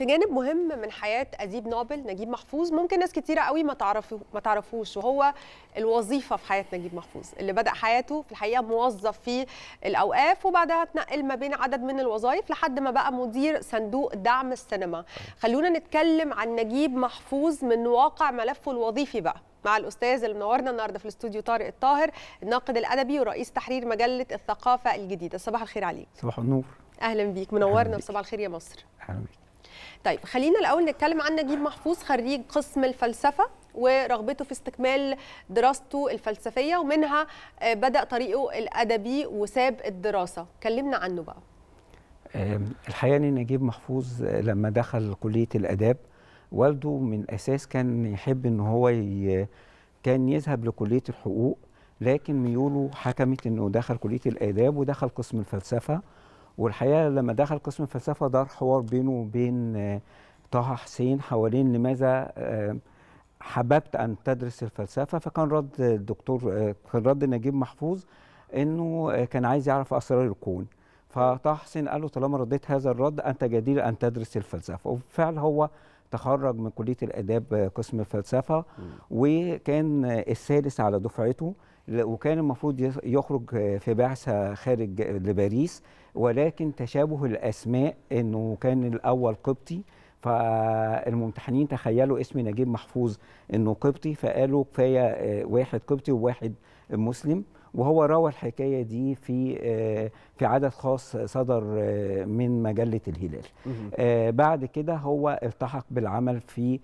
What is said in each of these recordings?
في جانب مهم من حياه اديب نوبل نجيب محفوظ ممكن ناس كتيره قوي ما تعرفه ما تعرفوش وهو الوظيفه في حياه نجيب محفوظ اللي بدا حياته في الحقيقه موظف في الاوقاف وبعدها اتنقل ما بين عدد من الوظائف لحد ما بقى مدير صندوق دعم السينما خلونا نتكلم عن نجيب محفوظ من واقع ملفه الوظيفي بقى مع الاستاذ اللي منورنا النهارده في الاستوديو طارق الطاهر الناقد الادبي ورئيس تحرير مجله الثقافه الجديده صباح الخير عليك صباح النور اهلا بيك منورنا صباح الخير يا مصر اهلا بيك طيب خلينا الاول نتكلم عن نجيب محفوظ خريج قسم الفلسفه ورغبته في استكمال دراسته الفلسفيه ومنها آه، بدا طريقه الادبي وساب الدراسه كلمنا عنه بقى الحقيقه ان نجيب محفوظ آه، لما دخل كليه الاداب والده من الاساس كان يحب ان هو ي... كان يذهب لكليه الحقوق لكن ميوله حكمت انه دخل كليه الاداب ودخل قسم الفلسفه والحقيقه لما دخل قسم الفلسفه دار حوار بينه وبين آه، طه حسين حوالين لماذا آه، حببت ان تدرس الفلسفه فكان رد الدكتور آه، كان رد نجيب محفوظ انه كان عايز يعرف اسرار الكون فطه حسين قال له طالما رديت هذا الرد انت جدير ان تدرس الفلسفه وبالفعل هو تخرج من كليه الاداب قسم الفلسفه وكان الثالث على دفعته وكان المفروض يخرج في بعثه خارج لباريس ولكن تشابه الاسماء انه كان الاول قبطي فالممتحنين تخيلوا اسم نجيب محفوظ انه قبطي فقالوا كفايه آه، واحد قبطي وواحد مسلم وهو روى الحكايه دي في آه، في عدد خاص صدر آه، من مجله الهلال بعد كده هو التحق بالعمل في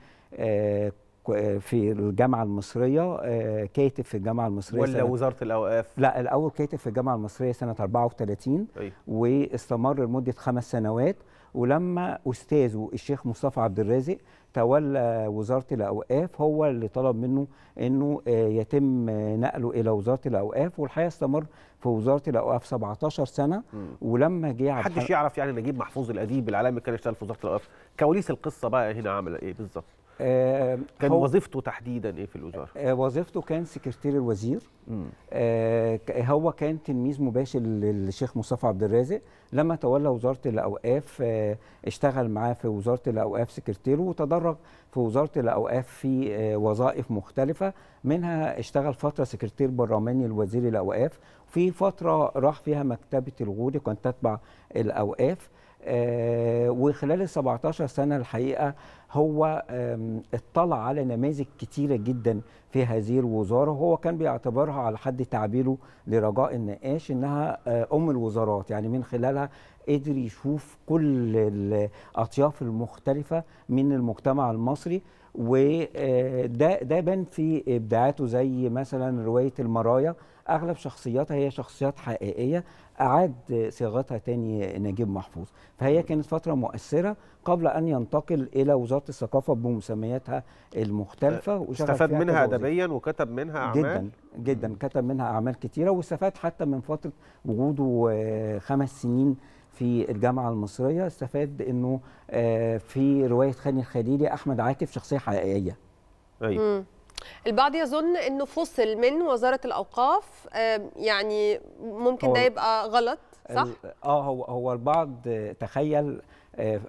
في الجامعه المصريه آه، كاتب في الجامعه المصريه ولا وزاره الاوقاف لا الاول كاتب في الجامعه المصريه سنه 34 طيب. واستمر لمده خمس سنوات ولما استاذه الشيخ مصطفى عبد الرازق تولى وزاره الاوقاف هو اللي طلب منه انه آه، يتم نقله الى وزاره الاوقاف والحقيقه استمر في وزاره الاوقاف 17 سنه ولما جه محدش يعرف يعني نجيب محفوظ الاديب العالمي كان يشتغل في وزاره الاوقاف كواليس القصه بقى هنا عمل ايه بالظبط آه، كان وظيفته تحديدا ايه في الوزاره؟ آه وظيفته كان سكرتير الوزير آه هو كان تلميذ مباشر للشيخ مصطفى عبد الرازق لما تولى وزاره الاوقاف آه اشتغل معاه في وزاره الاوقاف سكرتيره وتدرج في وزاره الاوقاف في آه وظائف مختلفه منها اشتغل فتره سكرتير برلماني لوزير الاوقاف في فتره راح فيها مكتبه الغوري كانت تتبع الاوقاف آه، وخلال ال 17 سنه الحقيقه هو اطلع على نماذج كتيره جدا في هذه الوزاره وهو كان بيعتبرها على حد تعبيره لرجاء النقاش انها آه، ام الوزارات يعني من خلالها قدر يشوف كل الاطياف المختلفه من المجتمع المصري وده آه، ده بان في ابداعاته زي مثلا روايه المرايا اغلب شخصياتها هي شخصيات حقيقيه اعاد صياغتها تاني نجيب محفوظ فهي كانت فتره مؤثره قبل ان ينتقل الى وزاره الثقافه بمسمياتها المختلفه آه، استفاد منها ادبيا وكتب منها اعمال جدا جدا كتب منها اعمال كتيره واستفاد حتى من فتره وجوده آه، خمس سنين في الجامعه المصريه استفاد انه آه، في روايه خاني الخليلي احمد عاكف شخصيه حقيقيه ايوه البعض يظن انه فصل من وزاره الاوقاف آه، يعني ممكن ده يبقى غلط صح؟ اه هو هو البعض تخيل آه،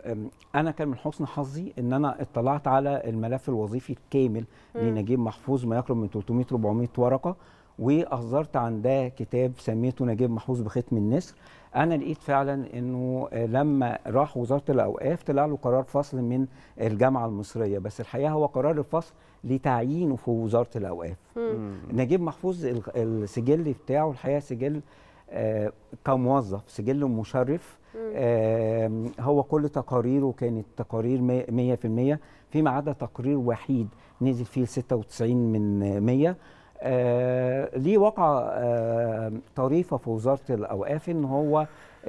انا كان من حسن حظي ان انا اطلعت على الملف الوظيفي الكامل لنجيب محفوظ ما يقرب من 300 400 ورقه واصدرت عن ده كتاب سميته نجيب محفوظ بختم النسر انا لقيت فعلا انه آه، لما راح وزاره الاوقاف طلع له قرار فصل من الجامعه المصريه بس الحقيقه هو قرار الفصل لتعيينه في وزاره الاوقاف نجيب محفوظ السجل بتاعه الحقيقه سجل آه كموظف سجل مشرف آه هو كل تقاريره كانت تقارير 100% فيما عدا تقرير وحيد نزل فيه 96 من 100 آه ليه وقع آه طريفة في وزارة الأوقاف إن هو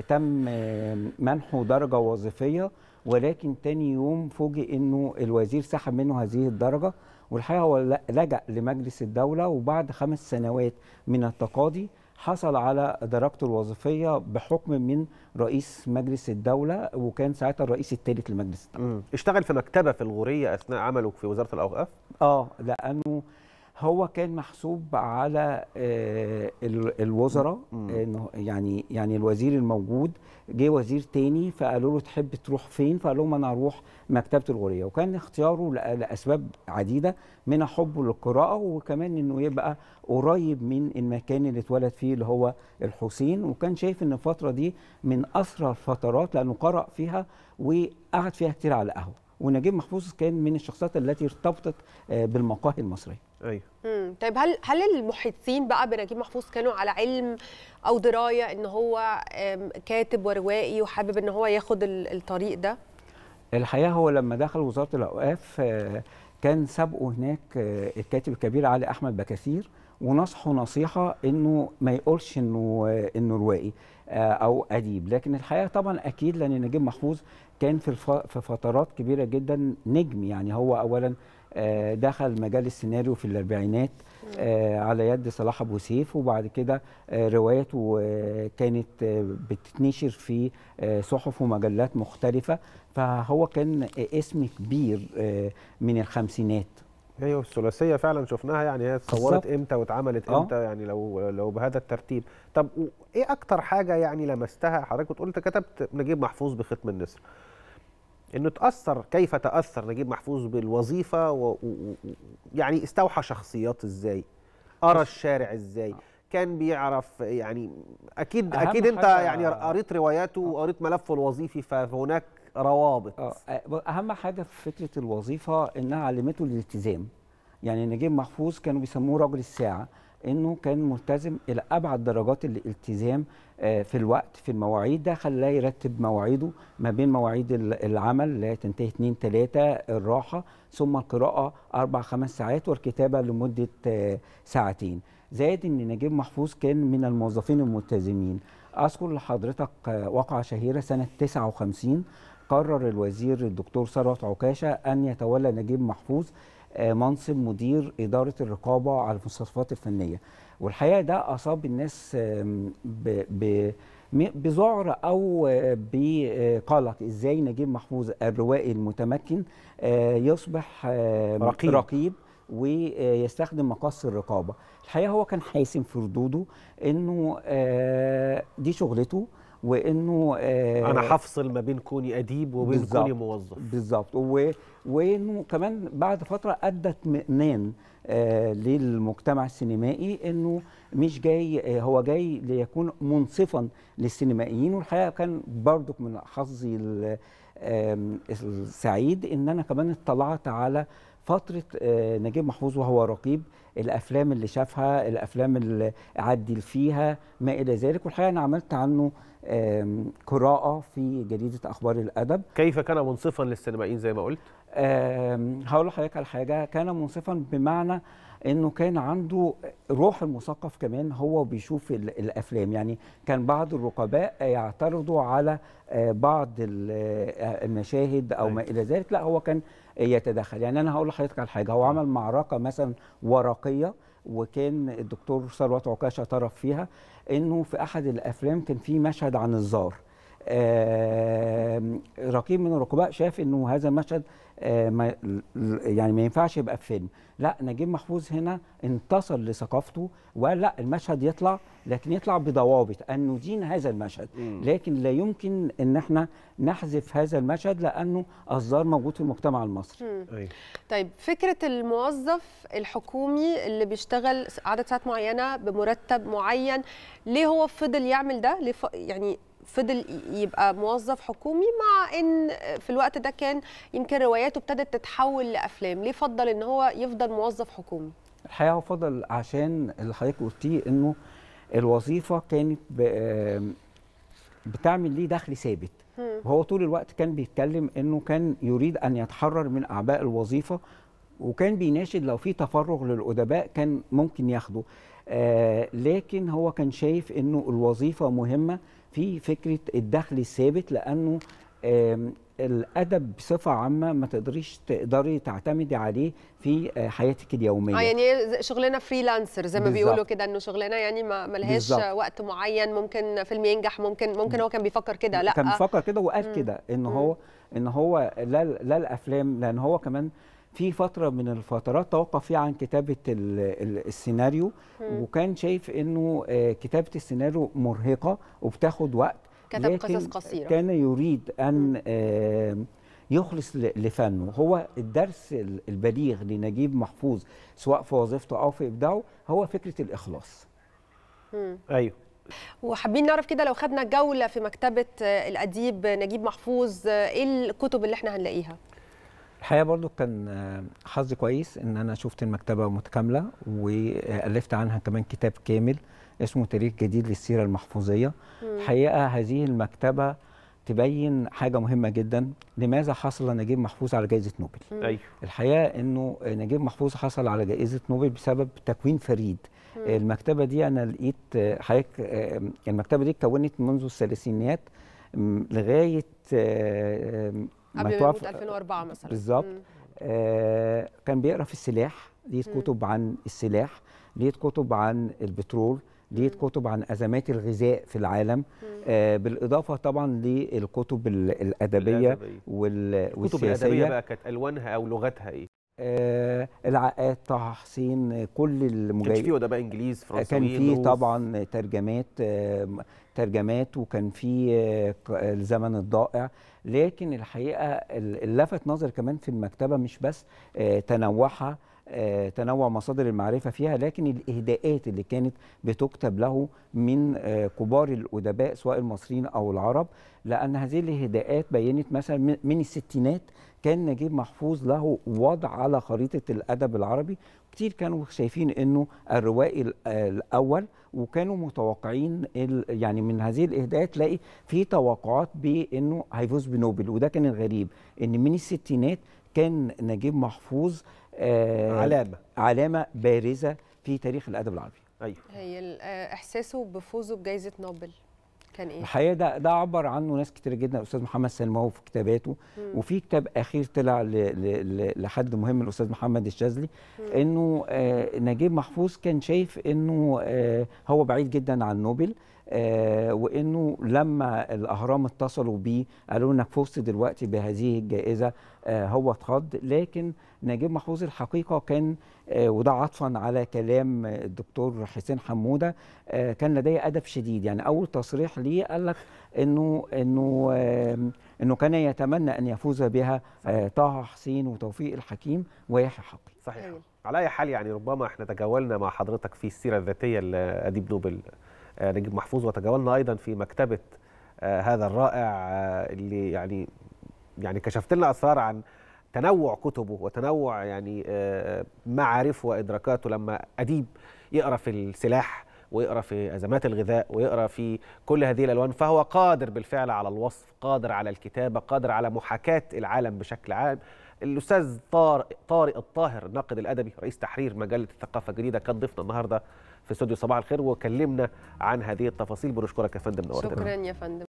تم آه، منحه درجة وظيفية ولكن تاني يوم فوجئ انه الوزير سحب منه هذه الدرجه والحقيقه هو لجا لمجلس الدوله وبعد خمس سنوات من التقاضي حصل على درجته الوظيفيه بحكم من رئيس مجلس الدوله وكان ساعتها الرئيس الثالث لمجلس الدوله. اشتغل في مكتبه في الغوريه اثناء عمله في وزاره الاوقاف؟ اه لانه هو كان محسوب على آه، الوزراء انه يعني يعني الوزير الموجود جه وزير تاني فقالوا له تحب تروح فين فقال لهم انا اروح مكتبه الغوريه وكان اختياره لاسباب عديده منها حبه للقراءه وكمان انه يبقى إيه قريب من المكان اللي اتولد فيه اللي هو الحسين وكان شايف ان الفتره دي من اسرى الفترات لانه قرأ فيها وقعد فيها كتير على القهوه ونجيب محفوظ كان من الشخصيات التي ارتبطت آه، بالمقاهي المصريه ايوه امم طيب هل هل المحيطين بقى بنجيب محفوظ كانوا على علم او درايه ان هو كاتب وروائي وحابب ان هو ياخد الطريق ده؟ الحقيقه هو لما دخل وزاره الاوقاف آه، كان سابقه هناك آه، الكاتب الكبير علي احمد بكثير ونصحه نصيحه انه ما يقولش انه آه، انه روائي او اديب لكن الحقيقه طبعا اكيد لان نجيب محفوظ كان في في فترات كبيره جدا نجم يعني هو اولا آه، دخل مجال السيناريو في الاربعينات آه، على يد صلاح ابو سيف وبعد كده آه، رواياته كانت بتتنشر في صحف ومجلات مختلفه فهو كان اسم كبير من الخمسينات ايوه الثلاثيه فعلا شفناها يعني هي اتصورت امتى واتعملت آه. امتى أه؟ يعني لو لو بهذا الترتيب طب ايه اكتر حاجه يعني لمستها حضرتك وتقول انت كتبت نجيب محفوظ بختم النسر انه تاثر كيف تاثر نجيب محفوظ بالوظيفه و... و... يعني استوحى شخصيات ازاي ارى الشارع ازاي كان بيعرف يعني اكيد اكيد انت يعني قريت رواياته وقريت ملفه الوظيفي فهناك روابط آه،, آه. اهم حاجه في فكره الوظيفه انها علمته الالتزام يعني نجيب محفوظ كانوا بيسموه رجل الساعه انه كان ملتزم الى ابعد درجات الالتزام آه، في الوقت في المواعيد ده خلاه يرتب مواعيده ما بين مواعيد العمل اللي هي تنتهي 2 3 الراحه ثم القراءه اربع خمس ساعات والكتابه لمده آه، ساعتين زائد ان نجيب محفوظ كان من الموظفين الملتزمين اذكر لحضرتك واقعه شهيره سنه 59 قرر الوزير الدكتور ثروت عكاشه ان يتولى نجيب محفوظ آه، منصب مدير اداره الرقابه على المستوصفات الفنيه والحقيقه ده اصاب الناس بذعر او آه، بقلق ازاي نجيب محفوظ الروائي المتمكن آه، يصبح رقيب, رقيب ويستخدم مقص الرقابه الحقيقه هو كان حاسم في ردوده انه دي شغلته وانه آه انا هفصل ما بين كوني اديب وبين كوني موظف بالظبط وانه كمان بعد فتره ادى اطمئنان آه للمجتمع السينمائي انه مش جاي آه هو جاي ليكون منصفا للسينمائيين والحقيقه كان برضك من حظي السعيد ان انا كمان اطلعت على فتره آه، نجيب محفوظ وهو رقيب الافلام اللي شافها الافلام اللي عدل فيها ما الى ذلك والحقيقه انا عملت عنه قراءه في جريده اخبار الادب كيف كان منصفا للسينمائيين زي ما قلت هقول لحضرتك على حاجه كان منصفا بمعنى انه كان عنده روح المثقف كمان هو بيشوف الافلام يعني كان بعض الرقباء يعترضوا على آه، بعض آه، المشاهد او ما أيوة. الى ذلك لا هو كان يتدخل يعني انا هقول لحضرتك على حاجه هو عمل معركه مثلا ورقيه وكان الدكتور ثروت عكاشه طرف فيها انه في احد الافلام كان في مشهد عن الزار رقيب من الرقباء شاف انه هذا المشهد آه، ما يعني ما ينفعش يبقى في فيلم لا نجيب محفوظ هنا انتصر لثقافته وقال لا المشهد يطلع لكن يطلع بضوابط ان ندين هذا المشهد لكن لا يمكن ان احنا نحذف هذا المشهد لانه الظاهر موجود في المجتمع المصري طيب فكره الموظف الحكومي اللي بيشتغل عدد ساعات معينه بمرتب معين ليه هو فضل يعمل ده ليه ف... يعني فضل يبقى موظف حكومي مع ان في الوقت ده كان يمكن رواياته ابتدت تتحول لافلام ليه فضل ان هو يفضل موظف حكومي الحقيقه هو فضل عشان اللي حضرتك قلتيه انه الوظيفه كانت بتعمل ليه دخل ثابت وهو طول الوقت كان بيتكلم انه كان يريد ان يتحرر من اعباء الوظيفه وكان بيناشد لو في تفرغ للادباء كان ممكن ياخده آه لكن هو كان شايف انه الوظيفه مهمه في فكره الدخل الثابت لانه الادب بصفه عامه ما تقدريش تقدري تعتمدي عليه في آه، حياتك اليوميه اه يعني شغلنا فريلانسر زي ما بالزبط. بيقولوا كده انه شغلنا يعني ما ملهاش وقت معين ممكن فيلم ينجح ممكن ممكن هو كان بيفكر كده لا كان بيفكر كده وقال كده ان هو ان هو لا لا الافلام لان هو كمان في فتره من الفترات توقف فيها عن كتابه السيناريو وكان شايف انه آه، كتابه السيناريو مرهقه وبتاخد وقت كتب قصص قصيره كان يريد ان آه، يخلص لفنه هو الدرس البليغ لنجيب محفوظ سواء في وظيفته او في ابداعه هو فكره الاخلاص ايوه وحابين نعرف كده لو خدنا جوله في مكتبه آه، الاديب نجيب محفوظ ايه الكتب اللي احنا هنلاقيها الحقيقه برضو كان حظي كويس ان انا شفت المكتبه متكامله والفت عنها كمان كتاب كامل اسمه تاريخ جديد للسيره المحفوظيه الحقيقه هذه المكتبه تبين حاجه مهمه جدا لماذا حصل نجيب محفوظ على جائزه نوبل ايوه الحقيقه انه نجيب محفوظ حصل على جائزه نوبل بسبب تكوين فريد المكتبه دي انا لقيت حضرتك المكتبه دي اتكونت منذ الثلاثينيات لغايه آه، آه، ما قبل ما 2004 مثلا بالظبط آه، كان بيقرا في السلاح ليه كتب عن السلاح ليه كتب عن البترول ليه كتب عن ازمات الغذاء في العالم آه بالاضافه طبعا للكتب الادبيه, الأدبية. والسياسيه الكتب الادبيه بقى كانت الوانها او لغتها ايه العقاد طه حسين كل المجاهدين آه، كان فيه ادباء انجليز فرنسيين كان فيه طبعا ترجمات آه، ترجمات وكان فيه آه، الزمن الضائع لكن الحقيقه اللي لفت نظر كمان في المكتبه مش بس تنوعها تنوع مصادر المعرفة فيها لكن الإهداءات اللي كانت بتكتب له من كبار الأدباء سواء المصريين أو العرب لأن هذه الإهداءات بينت مثلا من الستينات كان نجيب محفوظ له وضع على خريطه الادب العربي كتير كانوا شايفين انه الروائي الاول وكانوا متوقعين يعني من هذه الاهداء تلاقي في توقعات بانه هيفوز بنوبل وده كان الغريب ان من الستينات كان نجيب محفوظ آه علامه علامه بارزه في تاريخ الادب العربي ايوه هي آه، احساسه بفوزه بجائزه نوبل كان ايه؟ الحقيقه ده ده عبر عنه ناس كتير جدا الاستاذ محمد سلماوي في كتاباته مم. وفي كتاب اخير طلع لحد مهم الاستاذ محمد الشاذلي انه آه نجيب محفوظ كان شايف انه آه هو بعيد جدا عن نوبل آه وانه لما الاهرام اتصلوا بيه قالوا انك فزت دلوقتي بهذه الجائزه آه هو اتخض لكن نجيب محفوظ الحقيقه كان آه، وده عطفا على كلام الدكتور حسين حموده آه، كان لديه ادب شديد يعني اول تصريح ليه قال لك انه انه انه كان يتمنى ان يفوز بها آه، طه حسين وتوفيق الحكيم ويحيى حقي صحيح طيب. على اي حال يعني ربما احنا تجولنا مع حضرتك في السيره الذاتيه لاديب نوبل نجيب محفوظ وتجولنا ايضا في مكتبه هذا الرائع اللي يعني يعني كشفت لنا اسرار عن تنوع كتبه وتنوع يعني آه، آه، معارفه وادراكاته لما اديب يقرا في السلاح ويقرا في ازمات الغذاء ويقرا في كل هذه الالوان فهو قادر بالفعل على الوصف قادر على الكتابه قادر على محاكاه العالم بشكل عام الاستاذ طارق طارق الطاهر الناقد الادبي رئيس تحرير مجله الثقافه الجديده كان ضيفنا النهارده في استوديو صباح الخير وكلمنا عن هذه التفاصيل بنشكرك يا فندم شكرا يا فندم